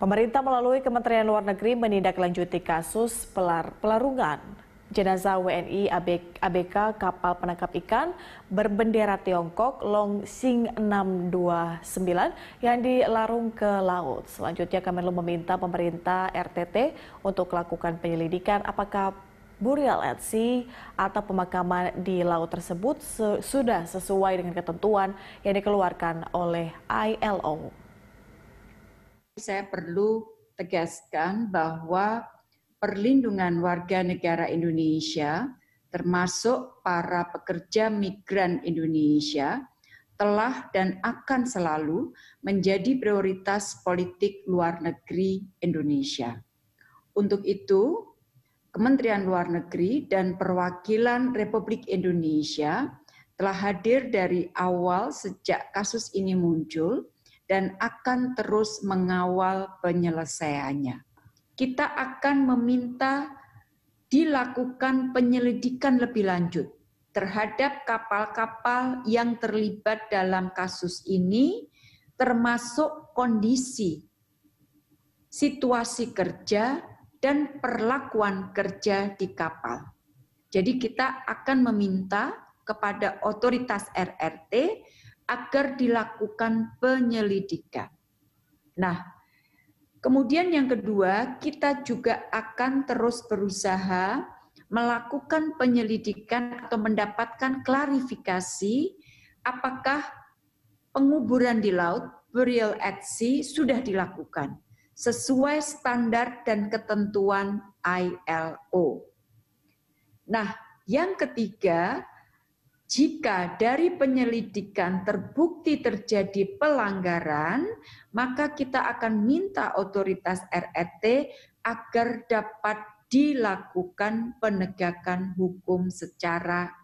Pemerintah melalui Kementerian Luar Negeri menindaklanjuti kasus pelar, pelarungan jenazah WNI ABK, kapal penangkap ikan berbendera Tiongkok Long Sing 629 yang dilarung ke laut. Selanjutnya Kemenlu meminta pemerintah RTT untuk melakukan penyelidikan apakah burial at sea atau pemakaman di laut tersebut sudah sesuai dengan ketentuan yang dikeluarkan oleh ILO saya perlu tegaskan bahwa perlindungan warga negara Indonesia, termasuk para pekerja migran Indonesia, telah dan akan selalu menjadi prioritas politik luar negeri Indonesia. Untuk itu, Kementerian Luar Negeri dan perwakilan Republik Indonesia telah hadir dari awal sejak kasus ini muncul dan akan terus mengawal penyelesaiannya. Kita akan meminta dilakukan penyelidikan lebih lanjut terhadap kapal-kapal yang terlibat dalam kasus ini, termasuk kondisi, situasi kerja, dan perlakuan kerja di kapal. Jadi kita akan meminta kepada otoritas RRT agar dilakukan penyelidikan. Nah, kemudian yang kedua, kita juga akan terus berusaha melakukan penyelidikan atau mendapatkan klarifikasi apakah penguburan di laut burial at sea sudah dilakukan sesuai standar dan ketentuan ILO. Nah, yang ketiga, jika dari penyelidikan terbukti terjadi pelanggaran, maka kita akan minta otoritas RRT e agar dapat dilakukan penegakan hukum secara